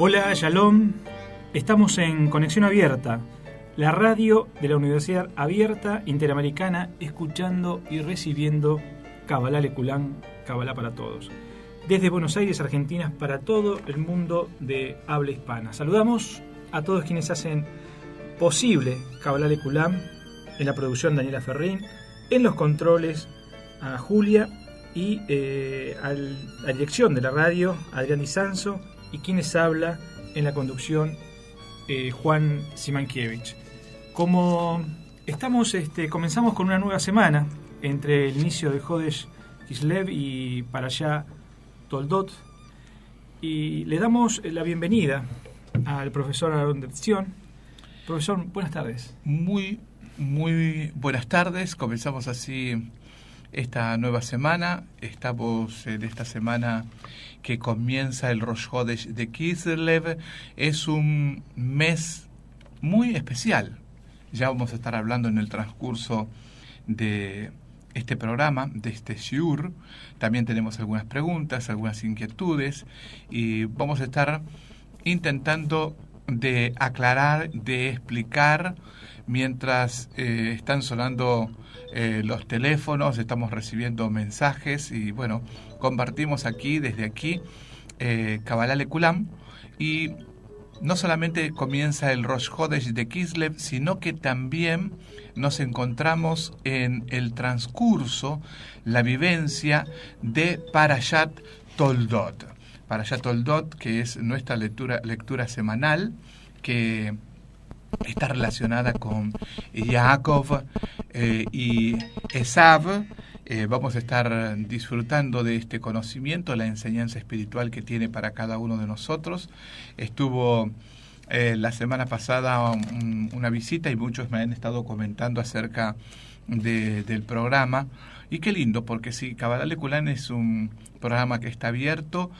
Hola, Shalom. Estamos en Conexión Abierta, la radio de la Universidad Abierta Interamericana, escuchando y recibiendo Kabbalah Leculán, Kabbalah para todos. Desde Buenos Aires, Argentina, para todo el mundo de habla hispana. Saludamos a todos quienes hacen posible Kabbalah Leculán, en la producción Daniela Ferrín, en los controles a Julia y eh, a la dirección de la radio, Adrián Isanzo y quienes habla en la conducción eh, Juan Simankiewicz. Como estamos, este, comenzamos con una nueva semana entre el inicio de Jodesh Kislev y para allá Toldot, y le damos la bienvenida al profesor Aaron Depción. Profesor, buenas tardes. Muy, muy buenas tardes. Comenzamos así esta nueva semana. Estamos en esta semana que comienza el Rosh de Kislev, es un mes muy especial. Ya vamos a estar hablando en el transcurso de este programa, de este Shiur. También tenemos algunas preguntas, algunas inquietudes y vamos a estar intentando de aclarar, de explicar mientras eh, están sonando eh, los teléfonos, estamos recibiendo mensajes y bueno, compartimos aquí, desde aquí, eh, Kabbalah y no solamente comienza el Rosh de Kislev, sino que también nos encontramos en el transcurso, la vivencia de Parashat Toldot. Parashat Toldot, que es nuestra lectura, lectura semanal, que está relacionada con Yaakov eh, y Esav. Eh, vamos a estar disfrutando de este conocimiento, la enseñanza espiritual que tiene para cada uno de nosotros. Estuvo eh, la semana pasada una visita y muchos me han estado comentando acerca de, del programa. Y qué lindo, porque si Cabalá de Culán es un programa que está abierto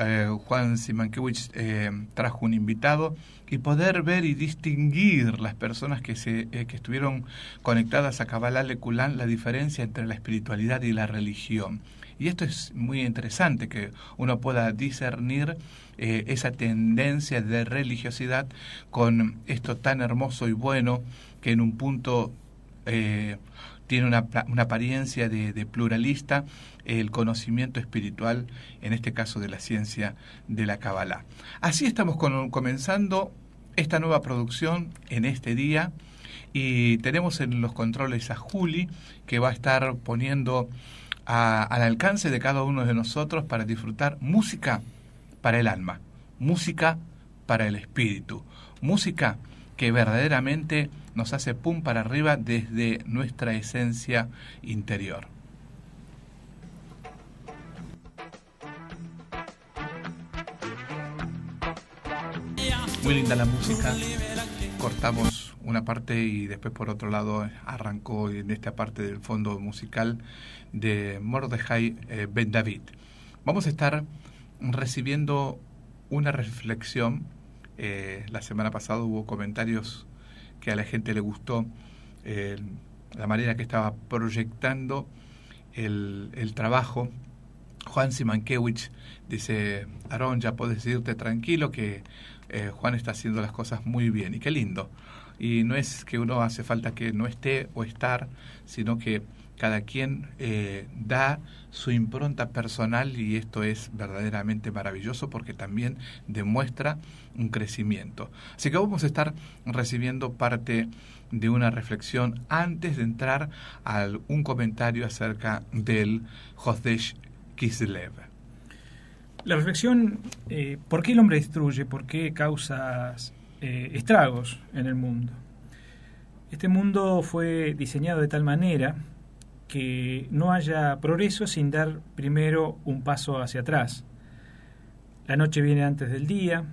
eh, Juan Simankiewicz eh, trajo un invitado, y poder ver y distinguir las personas que, se, eh, estuvieron conectadas a Kabbalah Leculán, la diferencia entre la espiritualidad y la religión. Y esto es muy interesante, que uno pueda discernir esa tendencia de religiosidad con esto tan hermoso y bueno que en un punto tiene una, apariencia de pluralista, el conocimiento espiritual, en este caso de la ciencia de la Kabbalah. Así estamos comenzando esta nueva producción en este día y tenemos en los controles a Juli que va a estar poniendo al alcance de cada uno de nosotros para disfrutar música para el alma, música para el espíritu, música que verdaderamente nos hace pum para arriba desde nuestra esencia interior. muy linda la música. Cortamos una parte y después por otro lado arrancó en esta parte del fondo musical de Mordejai eh, Ben David. Vamos a estar recibiendo una reflexión. Eh, la semana pasada hubo comentarios que a la gente le gustó la manera que estaba proyectando el, trabajo. Juan Simankiewicz dice, Aarón, ya puedes irte tranquilo que eh, Juan está haciendo las cosas muy bien y qué lindo. Y no es que uno hace falta que no esté o estar, sino que cada quien eh, da su impronta personal y esto es verdaderamente maravilloso porque también demuestra un crecimiento. Así que vamos a estar recibiendo parte de una reflexión antes de entrar a un comentario acerca del Hodesh Kislev. La reflexión, eh, ¿por qué el hombre destruye? ¿Por qué causa eh, estragos en el mundo? Este mundo fue diseñado de tal manera que no haya progreso sin dar primero un paso hacia atrás. La noche viene antes del día,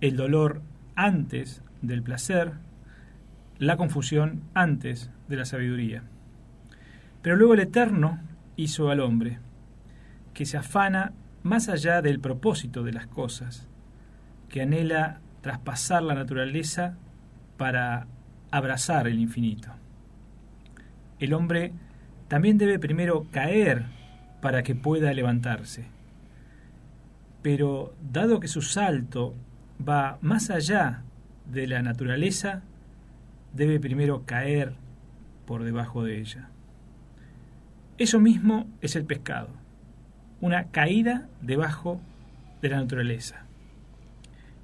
el dolor antes del placer, la confusión antes de la sabiduría. Pero luego el Eterno hizo al hombre, que se afana más allá del propósito de las cosas, que anhela traspasar la naturaleza para abrazar el infinito. El hombre también debe primero caer para que pueda levantarse. Pero dado que su salto va más allá de la naturaleza, debe primero caer por debajo de ella. Eso mismo es el pescado una caída debajo de la naturaleza.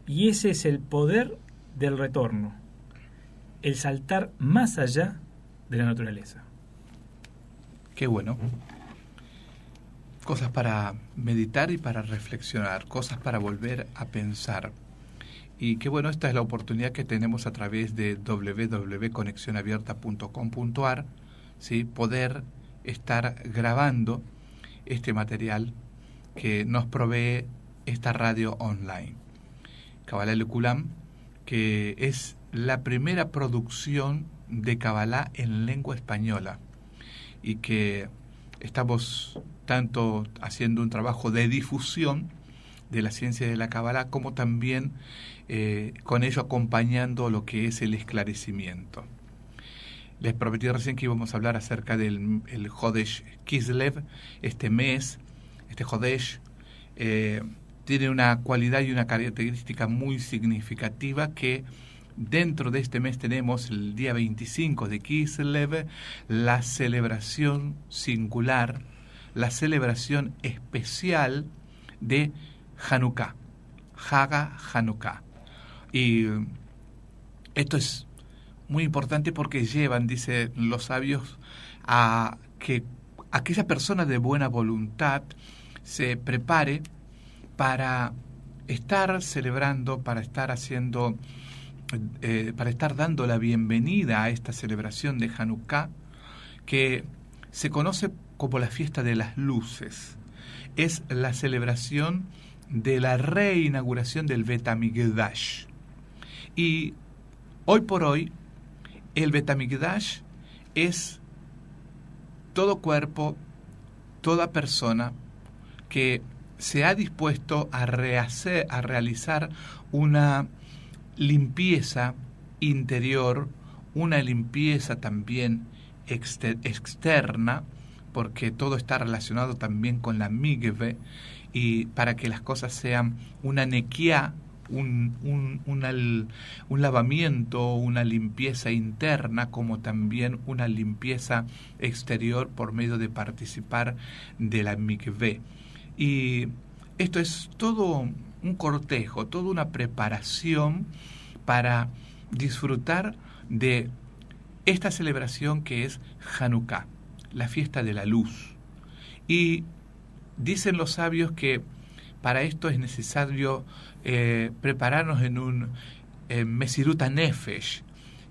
Y ese es el poder del retorno, el saltar más allá de la naturaleza. Qué bueno. Cosas para meditar y para reflexionar, cosas para volver a pensar. Y qué bueno, esta es la oportunidad que tenemos a través de www.conexionabierta.com.ar, poder estar grabando este material que nos provee esta radio online. Kabbalah Luculam, que es la primera producción de Kabbalah en lengua española y que estamos tanto haciendo un trabajo de difusión de la ciencia de la Kabbalah como también eh, con ello acompañando lo que es el esclarecimiento. Les prometí recién que íbamos a hablar acerca del el Kislev, este mes, este Jodesh eh, tiene una cualidad y una característica muy significativa que dentro de este mes tenemos el día 25 de Kislev la celebración singular, la celebración especial de Hanukkah, Haga Hanukkah. Y esto es muy importante porque llevan, dice los sabios, a que aquella persona de buena voluntad se prepare para estar celebrando, para estar haciendo, eh, para estar dando la bienvenida a esta celebración de Hanukkah, que se conoce como la fiesta de las luces. Es la celebración de la reinauguración del Bet Y hoy por hoy el Betamigdash es todo cuerpo, toda persona que se ha dispuesto a, rehacer, a realizar una limpieza interior, una limpieza también externa, porque todo está relacionado también con la migve, y para que las cosas sean una nequía un, lavamiento, una limpieza interna, como también una limpieza exterior por medio de participar de la mikve. Y esto es todo un cortejo, toda una preparación para disfrutar de esta celebración que es Hanukkah, la fiesta de la luz. Y dicen los sabios que para esto es necesario eh, prepararnos en un Mesiruta Nefesh.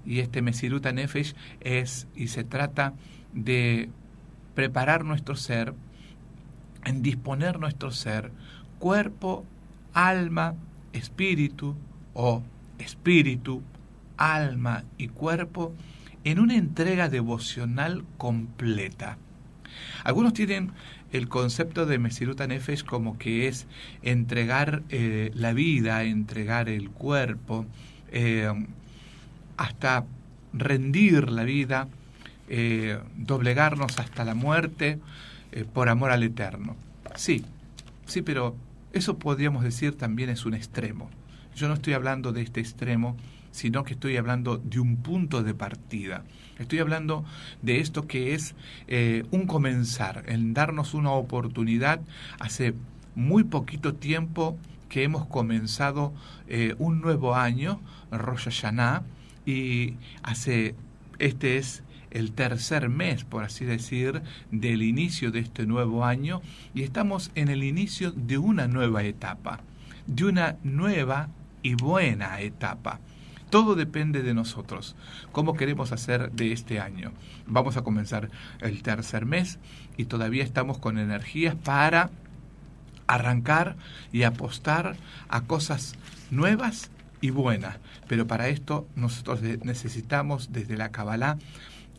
Y este Mesiruta Nefesh es y se trata de preparar nuestro ser, en disponer nuestro ser, cuerpo, alma, espíritu o espíritu, alma y cuerpo en una entrega devocional completa. Algunos tienen el concepto de Mesiruta es como que es entregar eh, la vida, entregar el cuerpo, eh, hasta rendir la vida, eh, doblegarnos hasta la muerte por amor al Eterno. Sí, sí, pero eso podríamos decir también es un extremo. Yo no estoy hablando de este extremo sino que estoy hablando de un punto de partida. Estoy hablando de esto que es eh, un comenzar, en darnos una oportunidad. Hace muy poquito tiempo que hemos comenzado eh, un nuevo año, Rosh Hashanah, y hace, este es el tercer mes, por así decir, del inicio de este nuevo año y estamos en el inicio de una nueva etapa, de una nueva y buena etapa. Todo depende de nosotros, cómo queremos hacer de este año. Vamos a comenzar el tercer mes y todavía estamos con energías para arrancar y apostar a cosas nuevas y buenas. Pero para esto nosotros necesitamos desde la Kabbalah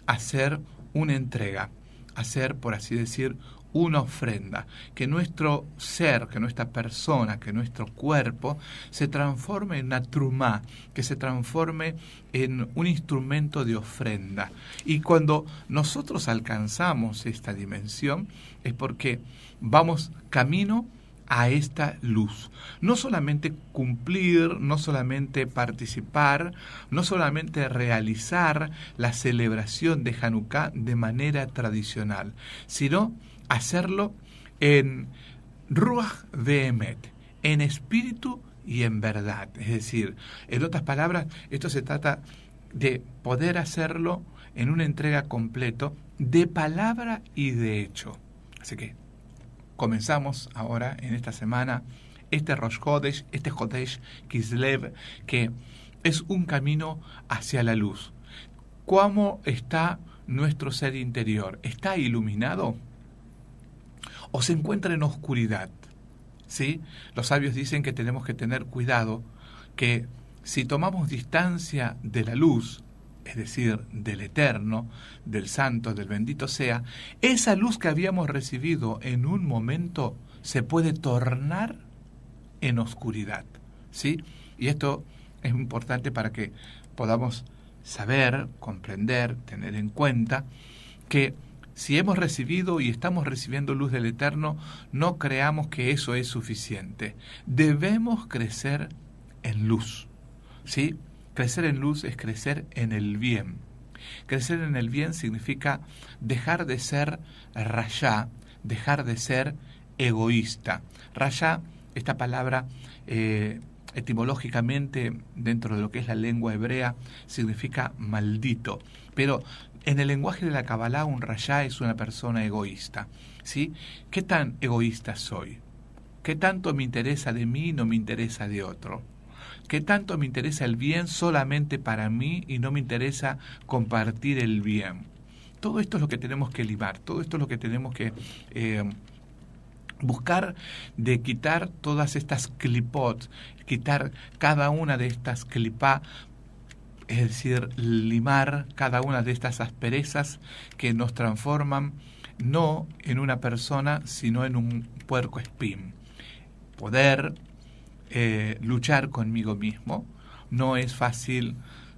hacer una entrega, hacer, por así decir, una ofrenda, que nuestro ser, que nuestra persona, que nuestro cuerpo se transforme en una trumá, que se transforme en un instrumento de ofrenda. Y cuando nosotros alcanzamos esta dimensión es porque vamos camino a esta luz. No solamente cumplir, no solamente participar, no solamente realizar la celebración de Hanukkah de manera tradicional, sino hacerlo en Ruach Vehemet, en espíritu y en verdad. Es decir, en otras palabras, esto se trata de poder hacerlo en una entrega completo de palabra y de hecho. Así que comenzamos ahora en esta semana este Rosh este Hodesh Kislev, que es un camino hacia la luz. ¿Cómo está nuestro ser interior? ¿Está iluminado? o se encuentra en oscuridad. ¿sí? Los sabios dicen que tenemos que tener cuidado que si tomamos distancia de la luz, es decir, del eterno, del santo, del bendito sea, esa luz que habíamos recibido en un momento se puede tornar en oscuridad, ¿sí? Y esto es importante para que podamos saber, comprender, tener en cuenta que si hemos recibido y estamos recibiendo luz del Eterno, no creamos que eso es suficiente. Debemos crecer en luz. ¿Sí? Crecer en luz es crecer en el bien. Crecer en el bien significa dejar de ser rayá, dejar de ser egoísta. Rayá, esta palabra eh, etimológicamente dentro de lo que es la lengua hebrea, significa maldito. Pero en el lenguaje de la Kabbalah, un rayá es una persona egoísta. ¿sí? ¿Qué tan egoísta soy? ¿Qué tanto me interesa de mí y no me interesa de otro? ¿Qué tanto me interesa el bien solamente para mí y no me interesa compartir el bien? Todo esto es lo que tenemos que limar, todo esto es lo que tenemos que eh, buscar de quitar todas estas clipots, quitar cada una de estas clipas es decir, limar cada una de estas asperezas que nos transforman no en una persona, sino en un puerco espín. Poder eh, luchar conmigo mismo no es fácil.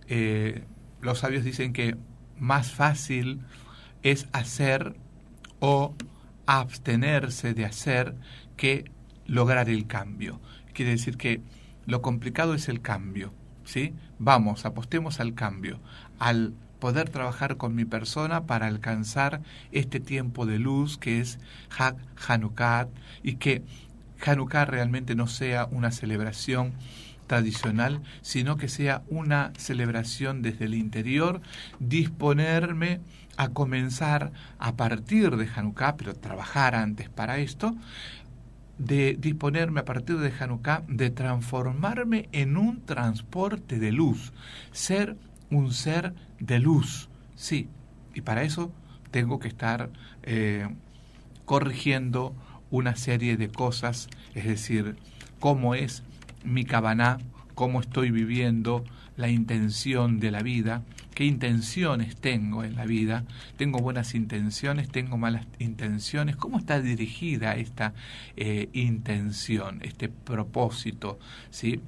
Eh, los sabios dicen que más fácil es hacer o abstenerse de hacer que lograr el cambio. Quiere decir que lo complicado es el cambio, ¿sí? Vamos, apostemos al cambio, al poder trabajar con mi persona para alcanzar este tiempo de luz que es Hanukkah y que Hanukkah realmente no sea una celebración tradicional, sino que sea una celebración desde el interior, disponerme a comenzar a partir de Hanukkah, pero trabajar antes para esto, de disponerme a partir de Hanukkah, de transformarme en un transporte de luz, ser un ser de luz. Sí, y para eso tengo que estar eh, corrigiendo una serie de cosas, es decir, cómo es mi cabana, cómo estoy viviendo, la intención de la vida, qué intenciones tengo en la vida, tengo buenas intenciones, tengo malas intenciones, cómo está dirigida esta eh, intención, este propósito, ¿sí?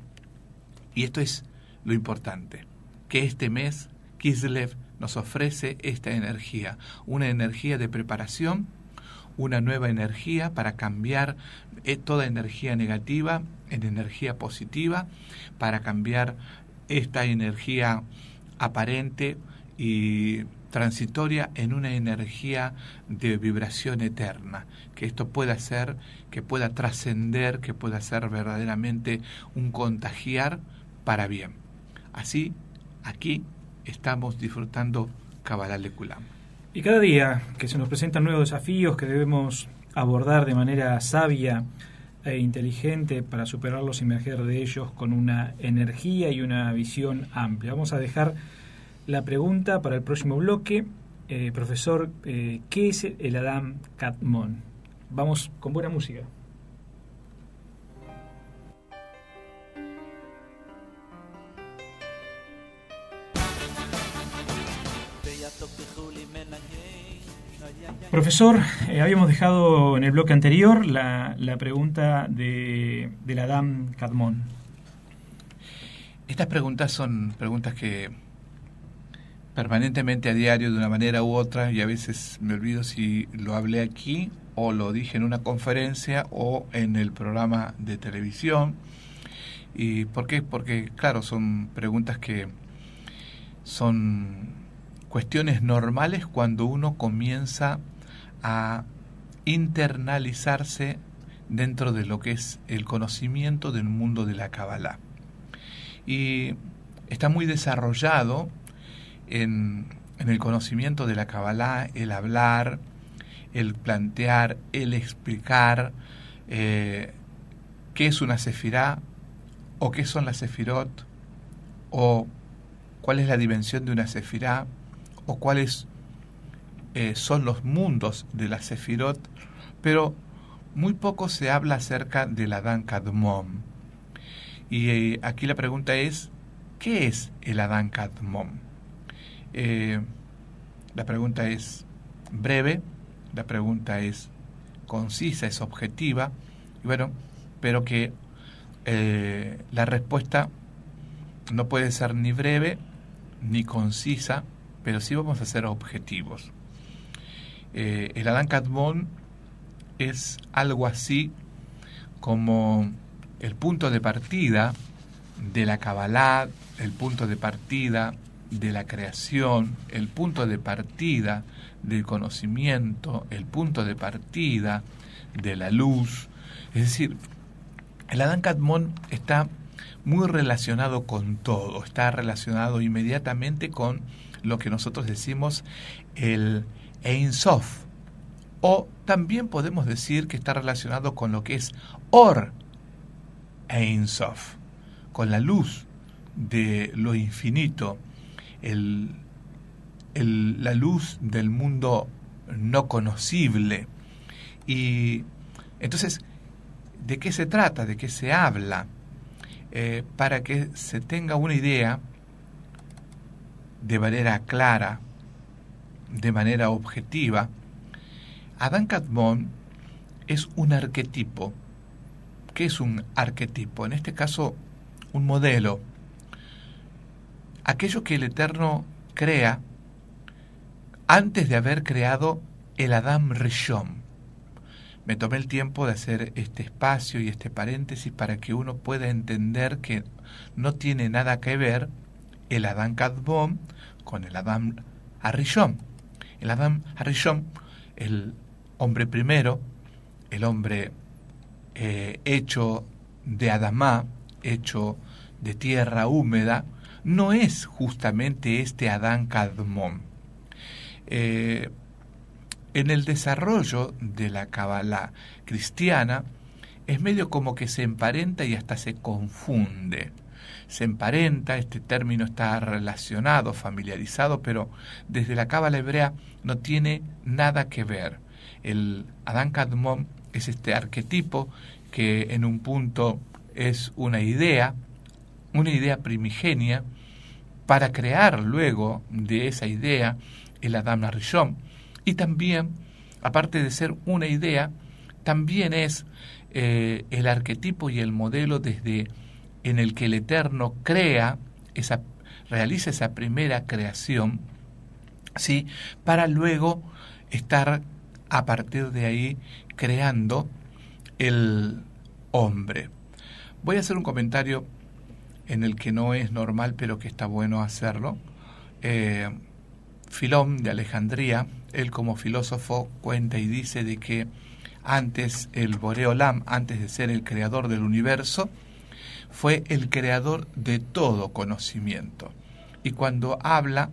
Y esto es lo importante, que este mes Kislev nos ofrece esta energía, una energía de preparación, una nueva energía para cambiar eh, toda energía negativa en energía positiva, para cambiar esta energía aparente y transitoria en una energía de vibración eterna, que esto pueda ser, que pueda trascender, que pueda ser verdaderamente un contagiar para bien. Así, aquí estamos disfrutando de Lekulam. Y cada día que se nos presentan nuevos desafíos que debemos abordar de manera sabia, e inteligente para superarlos y emerger de ellos con una energía y una visión amplia. Vamos a dejar la pregunta para el próximo bloque. Eh, profesor, eh, ¿qué es el Adam Catmon? Vamos con buena música. Profesor, eh, habíamos dejado en el bloque anterior la, pregunta de, la DAM Cadmón. Estas preguntas son preguntas que permanentemente a diario, de una manera u otra, y a veces me olvido si lo hablé aquí o lo dije en una conferencia o en el programa de televisión. ¿Y por qué? Porque, claro, son preguntas que son cuestiones normales cuando uno comienza a internalizarse dentro de lo que es el conocimiento del mundo de la Kabbalah. Y está muy desarrollado en, el conocimiento de la Kabbalah el hablar, el plantear, el explicar eh, qué es una sefirá o qué son las sefirot o cuál es la dimensión de una sefirá o cuál es eh, son los mundos de la Sefirot, pero muy poco se habla acerca del Adán Kadmom. Y eh, aquí la pregunta es, ¿qué es el Adán Kadmom? Eh, la pregunta es breve, la pregunta es concisa, es objetiva, bueno, pero que la respuesta no puede ser ni breve ni concisa, pero sí vamos a ser objetivos. Eh, el Adán Catmón es algo así como el punto de partida de la Kabbalah, el punto de partida de la creación, el punto de partida del conocimiento, el punto de partida de la luz. Es decir, el Adán Catmón está muy relacionado con todo, está relacionado inmediatamente con lo que nosotros decimos el Ein Sof. O también podemos decir que está relacionado con lo que es Or Ein Sof, con la luz de lo infinito, la luz del mundo no conocible. Y entonces, ¿de qué se trata? ¿De qué se habla? Eh, para que se tenga una idea de manera clara, de manera objetiva, Adán Catmón es un arquetipo. ¿Qué es un arquetipo? En este caso, un modelo. Aquello que el Eterno crea antes de haber creado el Adán Rishon. Me tomé el tiempo de hacer este espacio y este paréntesis para que uno pueda entender que no tiene nada que ver el Adán Kadmon con el Adán Rishon el Adam Harishon, el hombre primero, el hombre eh, hecho de Adamá, hecho de tierra húmeda, no es justamente este Adán Kadmon. Eh, en el desarrollo de la Kabbalah cristiana, es medio como que se emparenta y hasta se confunde se emparenta, este término está relacionado, familiarizado, pero desde la cábala hebrea no tiene nada que ver. El Adán Kadmon es este arquetipo que en un punto es una idea, una idea primigenia, para crear luego de esa idea el Adam Rishon Y también, aparte de ser una idea, también es eh, el arquetipo y el modelo desde en el que el Eterno crea, esa, realiza esa primera creación, ¿sí? para luego estar a partir de ahí creando el hombre. Voy a hacer un comentario en el que no es normal, pero que está bueno hacerlo. Eh, Filón de Alejandría, él como filósofo cuenta y dice de que antes el Boreolam, antes de ser el creador del universo, fue el creador de todo conocimiento. Y cuando habla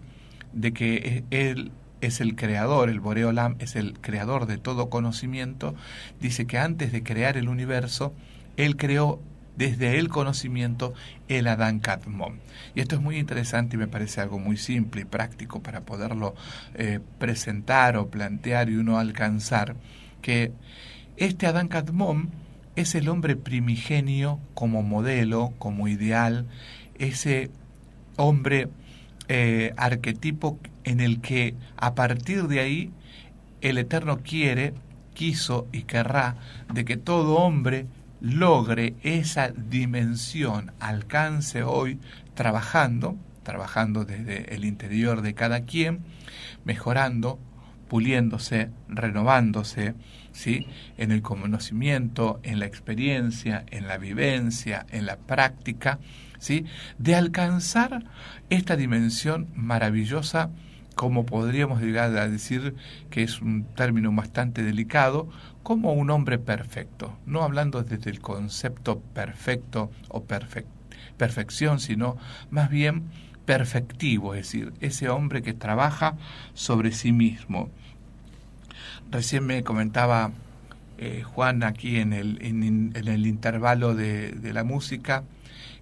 de que e, Él es el creador, el Boreolam es el creador de todo conocimiento, dice que antes de crear el universo, Él creó desde el conocimiento el Adán Kadmon. Y esto es muy interesante y me parece algo muy simple y práctico para poderlo eh, presentar o plantear y uno alcanzar, que este Adán Kadmon es el hombre primigenio como modelo, como ideal, ese hombre eh, arquetipo en el que a partir de ahí el Eterno quiere, quiso y querrá de que todo hombre logre esa dimensión, alcance hoy trabajando, trabajando desde el interior de cada quien, mejorando, puliéndose, renovándose, ¿sí? en el conocimiento, en la experiencia, en la vivencia, en la práctica, ¿sí? de alcanzar esta dimensión maravillosa, como podríamos llegar a decir que es un término bastante delicado, como un hombre perfecto, no hablando desde el concepto perfecto o perfección, sino más bien perfectivo, es decir, ese hombre que trabaja sobre sí mismo, recién me comentaba eh, Juan aquí en el, el intervalo de, la música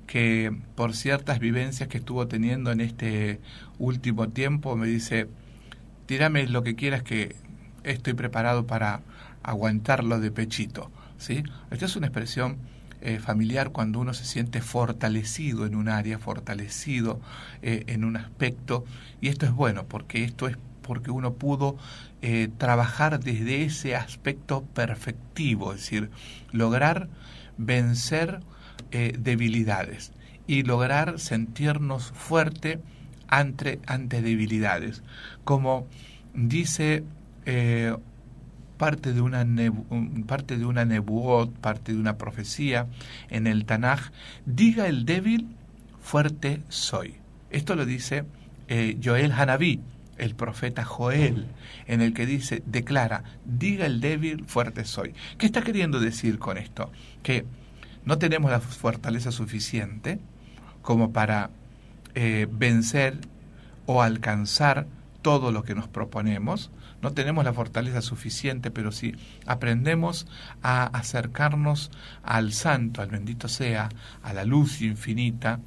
que por ciertas vivencias que estuvo teniendo en este último tiempo me dice, tirame lo que quieras que estoy preparado para aguantarlo de pechito. ¿sí? Esta es una expresión eh, familiar cuando uno se siente fortalecido en un área, fortalecido eh, en un aspecto, y esto es bueno porque esto es porque uno pudo eh, trabajar desde ese aspecto perfectivo, es decir, lograr vencer eh, debilidades y lograr sentirnos fuerte ante, ante debilidades. Como dice eh, parte de una parte de una nebuot, parte de una profecía en el Tanaj, diga el débil, fuerte soy. Esto lo dice Joel Hanavi el profeta Joel, en el que dice, declara, diga el débil, fuerte soy. ¿Qué está queriendo decir con esto? Que no tenemos la fortaleza suficiente como para eh, vencer o alcanzar todo lo que nos proponemos. No tenemos la fortaleza suficiente, pero si aprendemos a acercarnos al santo, al bendito sea, a la luz infinita,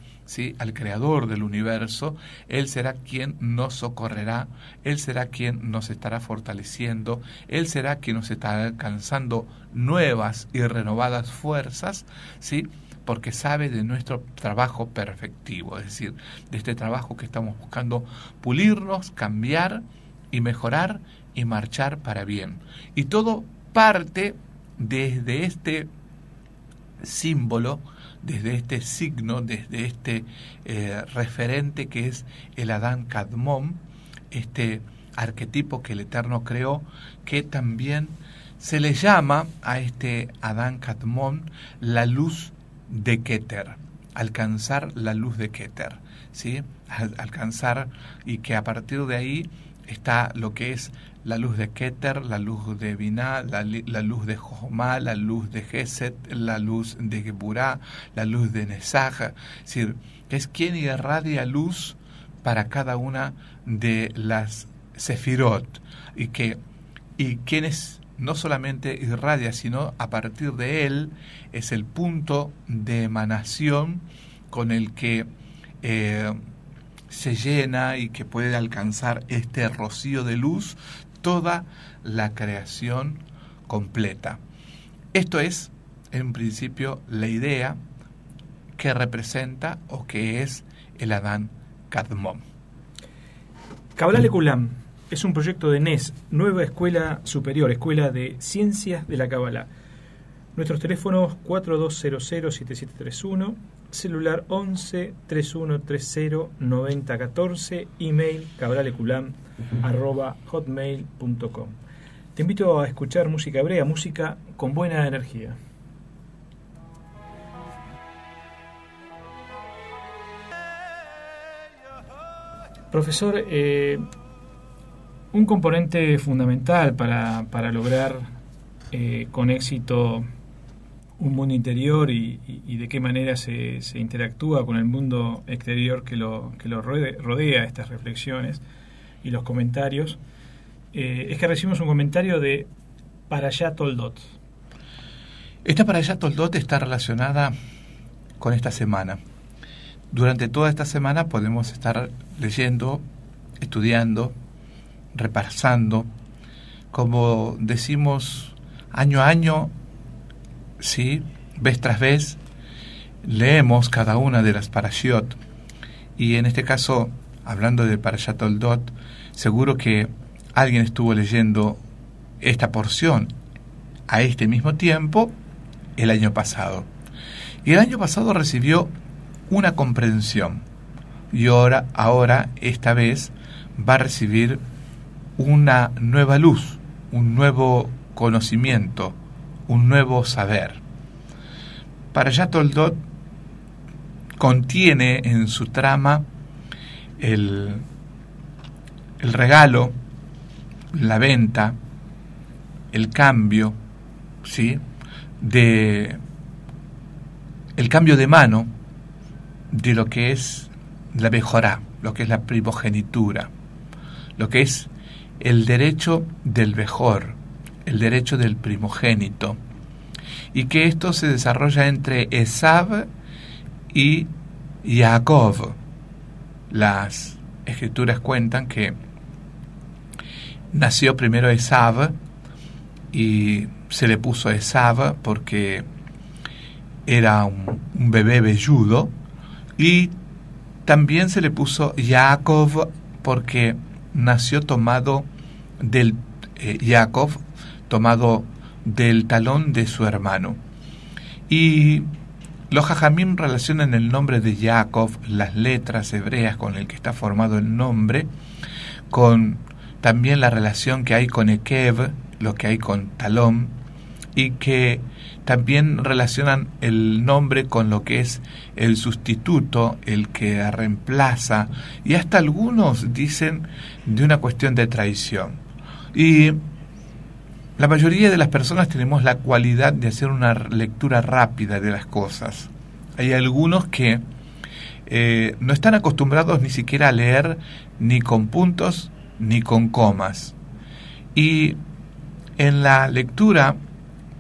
al creador del universo, Él será quien nos socorrerá, Él será quien nos estará fortaleciendo, Él será quien nos estará alcanzando nuevas y renovadas fuerzas, ¿sí? porque sabe de nuestro trabajo perfectivo, es decir, de este trabajo que estamos buscando pulirnos, cambiar y mejorar y marchar para bien. Y todo parte desde este símbolo, desde este signo, desde este eh, referente que es el Adán Kadmón, este arquetipo que el Eterno creó, que también se le llama a este Adán Cadmón la luz de Keter, alcanzar la luz de Keter, ¿sí? alcanzar y que a partir de ahí está lo que es la luz de Keter, la luz de Binah, la, luz de Jomá, la luz de Geset, la luz de Geburah, la luz de Nesaj. Es decir, es quien irradia luz para cada una de las Sefirot y, que, y quienes no solamente irradia, sino a partir de él es el punto de emanación con el que eh, se llena y que puede alcanzar este rocío de luz toda la creación completa. Esto es, en principio, la idea que representa o que es el Adán Kadmon. Kabbalah Kulam es un proyecto de NES, Nueva Escuela Superior, Escuela de Ciencias de la Kabbalah. Nuestros teléfonos 4200-7731, celular 11 3130 9014, email cabraleculam.com arroba hotmail.com. Te invito a escuchar música hebrea, música con buena energía. Profesor, eh, un componente fundamental para, lograr eh, con éxito un mundo interior y, de qué manera se, interactúa con el mundo exterior que lo rodea, estas reflexiones, y los comentarios, eh, es que recibimos un comentario de para Esta para está relacionada con esta semana. Durante toda esta semana podemos estar leyendo, estudiando, repasando, como decimos año a año, ¿sí? vez tras vez, leemos cada una de las parashiot. Y en este caso, hablando de Parashat Oldot, Seguro que alguien estuvo leyendo esta porción a este mismo tiempo el año pasado. Y el año pasado recibió una comprensión. Y ahora, ahora, esta vez, va a recibir una nueva luz, un nuevo conocimiento, un nuevo saber. Para ya Toldot contiene en su trama el el regalo, la venta, el cambio, ¿sí? De el cambio de mano de lo que es la mejora, lo que es la primogenitura, lo que es el derecho del mejor, el derecho del primogénito, y que esto se desarrolla entre Esav y Jacob. Las escrituras cuentan que nació primero Esav y se le puso Esav porque era un, bebé velludo y también se le puso Jacob porque nació tomado del eh, tomado del talón de su hermano. Y los Jajamim relacionan el nombre de Jacob las letras hebreas con el que está formado el nombre, con también la relación que hay con Ekev, lo que hay con Talón, y que también relacionan el nombre con lo que es el sustituto, el que reemplaza, y hasta algunos dicen de una cuestión de traición. Y la mayoría de las personas tenemos la cualidad de hacer una lectura rápida de las cosas. Hay algunos que eh, no están acostumbrados ni siquiera a leer ni con puntos ni con comas. Y en la lectura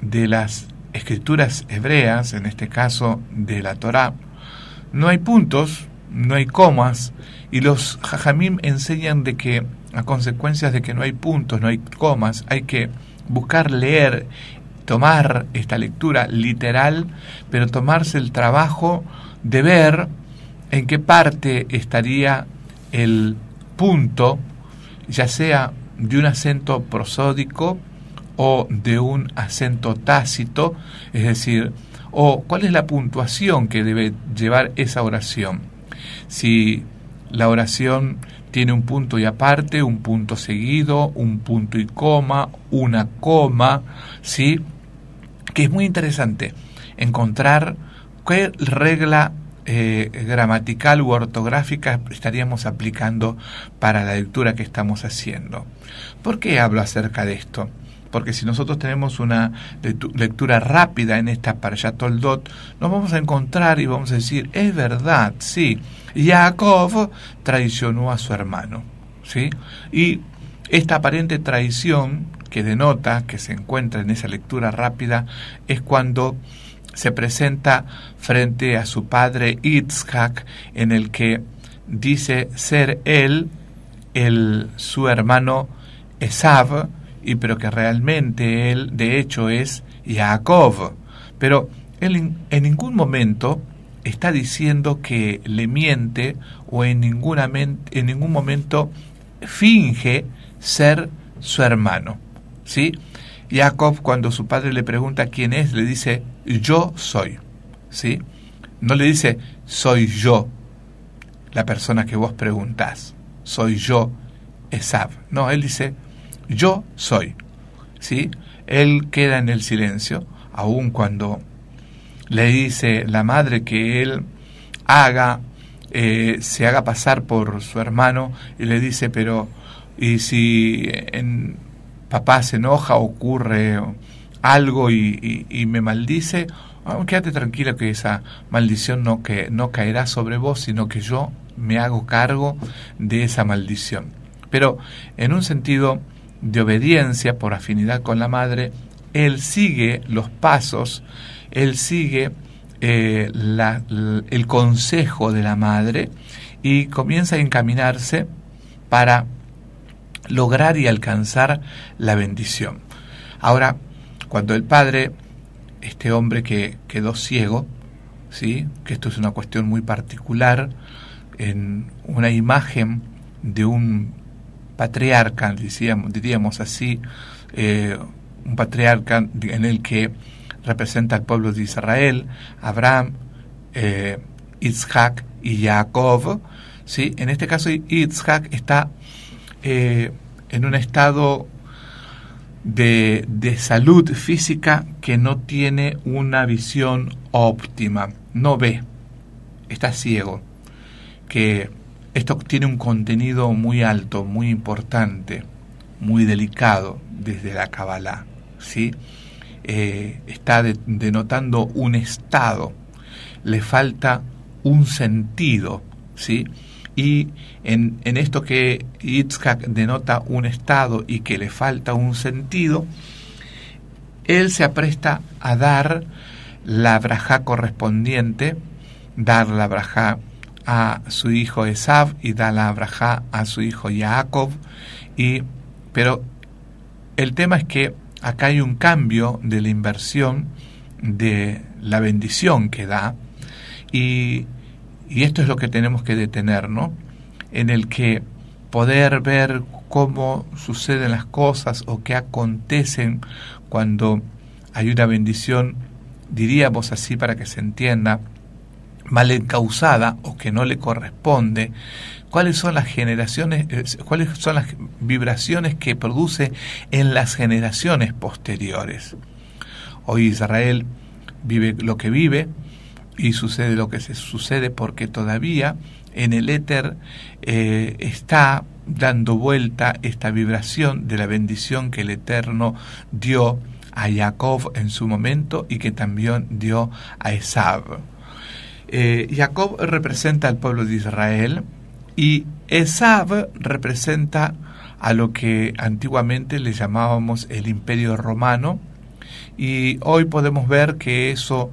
de las escrituras hebreas, en este caso de la Torá, no hay puntos, no hay comas, y los jajamim enseñan de que a consecuencias de que no hay puntos, no hay comas, hay que buscar leer, tomar esta lectura literal, pero tomarse el trabajo de ver en qué parte estaría el punto ya sea de un acento prosódico o de un acento tácito, es decir, o cuál es la puntuación que debe llevar esa oración. Si la oración tiene un punto y aparte, un punto seguido, un punto y coma, una coma, ¿sí? Que es muy interesante encontrar qué regla eh, gramatical u ortográfica estaríamos aplicando para la lectura que estamos haciendo. ¿Por qué hablo acerca de esto? Porque si nosotros tenemos una lectura rápida en esta parasha Toldot, nos vamos a encontrar y vamos a decir, es verdad, sí, Jacob traicionó a su hermano. ¿sí? Y esta aparente traición que denota, que se encuentra en esa lectura rápida, es cuando se presenta frente a su padre Itzhak, en el que dice ser él el, su hermano Esav, y pero que realmente él de hecho es Jacob. Pero él en ningún momento está diciendo que le miente o en, ninguna en ningún momento finge ser su hermano. ¿sí? Jacob, cuando su padre le pregunta quién es, le dice, yo soy. ¿sí? No le dice soy yo la persona que vos preguntás, soy yo Esab. No, él dice yo soy. ¿sí? Él queda en el silencio, aun cuando le dice la madre que él haga, eh, se haga pasar por su hermano y le dice, pero, ¿y si en, papá se enoja, ocurre algo y, me maldice, ah, quédate tranquilo que esa maldición no, que, no caerá sobre vos, sino que yo me hago cargo de esa maldición. Pero en un sentido de obediencia por afinidad con la madre, él sigue los pasos, él sigue eh, el consejo de la madre y comienza a encaminarse para lograr y alcanzar la bendición. Ahora, cuando el padre, este hombre que quedó ciego, ¿sí? que esto es una cuestión muy particular, en una imagen de un patriarca, diríamos, diríamos así, eh, un patriarca en el que representa al pueblo de Israel, Abraham, eh, Isaac y Jacob. ¿sí? En este caso, Isaac está eh, en un estado de, salud física que no tiene una visión óptima, no ve, está ciego, que esto tiene un contenido muy alto, muy importante, muy delicado desde la Kabbalah, ¿sí? Eh, está denotando un estado, le falta un sentido, ¿sí? y en, esto que Yitzhak denota un estado y que le falta un sentido, él se apresta a dar la braja correspondiente, dar la braja a su hijo Esav y dar la braja a su hijo Yaakov, pero el tema es que acá hay un cambio de la inversión de la bendición que da y y esto es lo que tenemos que detener, ¿no? En el que poder ver cómo suceden las cosas o qué acontecen cuando hay una bendición, diríamos así para que se entienda, mal encausada o que no le corresponde, cuáles son las generaciones, eh, cuáles son las vibraciones que produce en las generaciones posteriores. Hoy Israel vive lo que vive, y sucede lo que se sucede porque todavía en el éter eh, está dando vuelta esta vibración de la bendición que el Eterno dio a Jacob en su momento y que también dio a Esab. Eh, Jacob representa al pueblo de Israel y Esab representa a lo que antiguamente le llamábamos el imperio romano y hoy podemos ver que eso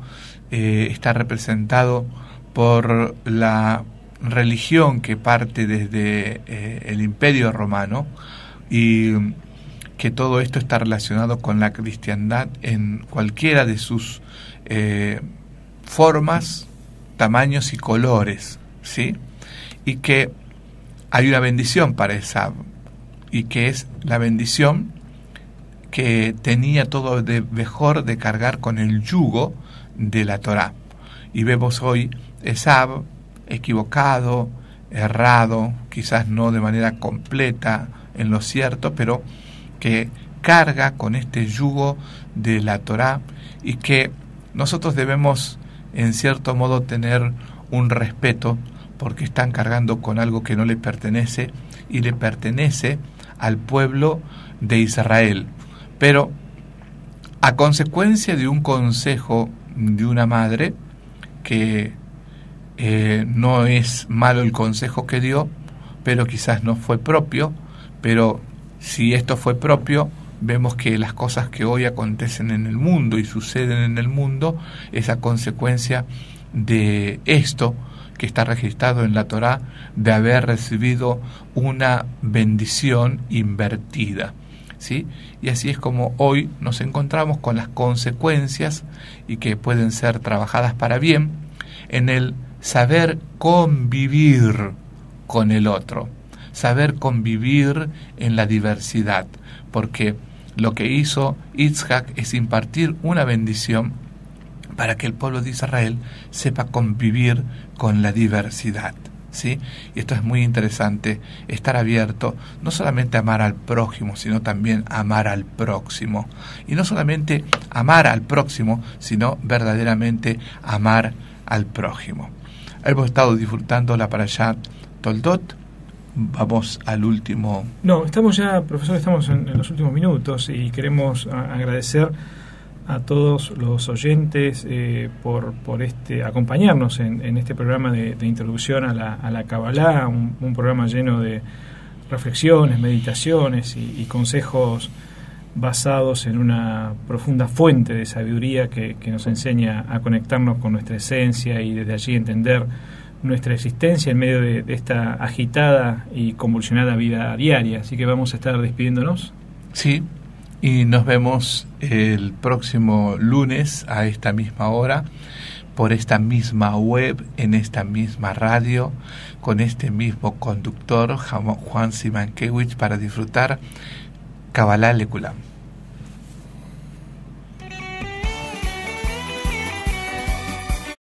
eh, está representado por la religión que parte desde eh, el imperio romano y que todo esto está relacionado con la cristiandad en cualquiera de sus eh, formas, tamaños y colores, ¿sí? Y que hay una bendición para esa, y que es la bendición que tenía todo de mejor de cargar con el yugo de la Torá. Y vemos hoy Esab equivocado, errado, quizás no de manera completa en lo cierto, pero que carga con este yugo de la Torá y que nosotros debemos en cierto modo tener un respeto porque están cargando con algo que no le pertenece y le pertenece al pueblo de Israel. Pero a consecuencia de un consejo de una madre que eh, no es malo el consejo que dio, pero quizás no fue propio, pero si esto fue propio, vemos que las cosas que hoy acontecen en el mundo y suceden en el mundo es a consecuencia de esto que está registrado en la Torá de haber recibido una bendición invertida. Y así es como hoy nos encontramos con las consecuencias y que pueden ser trabajadas para bien en el saber convivir con el otro, saber convivir en la diversidad, porque lo que hizo Isaac es impartir una bendición para que el pueblo de Israel sepa convivir con la diversidad. ¿sí? Y esto es muy interesante, estar abierto, no solamente amar al prójimo, sino también amar al próximo. Y no solamente amar al próximo, sino verdaderamente amar al prójimo. Hemos estado disfrutando la para allá Toldot. Vamos al último. No, estamos ya, profesor, estamos en, los últimos minutos y queremos agradecer a todos los oyentes eh, por, este, acompañarnos en, este programa de, introducción a la, a la Kabbalah, un, programa lleno de reflexiones, meditaciones y, consejos basados en una profunda fuente de sabiduría que, nos enseña a conectarnos con nuestra esencia y desde allí entender nuestra existencia en medio de, de esta agitada y convulsionada vida diaria. Así que vamos a estar despidiéndonos. Sí, y nos vemos el próximo lunes a esta misma hora por esta misma web, en esta misma radio, con este mismo conductor, Juan Simankiewicz, para disfrutar Kabbalah Lécula.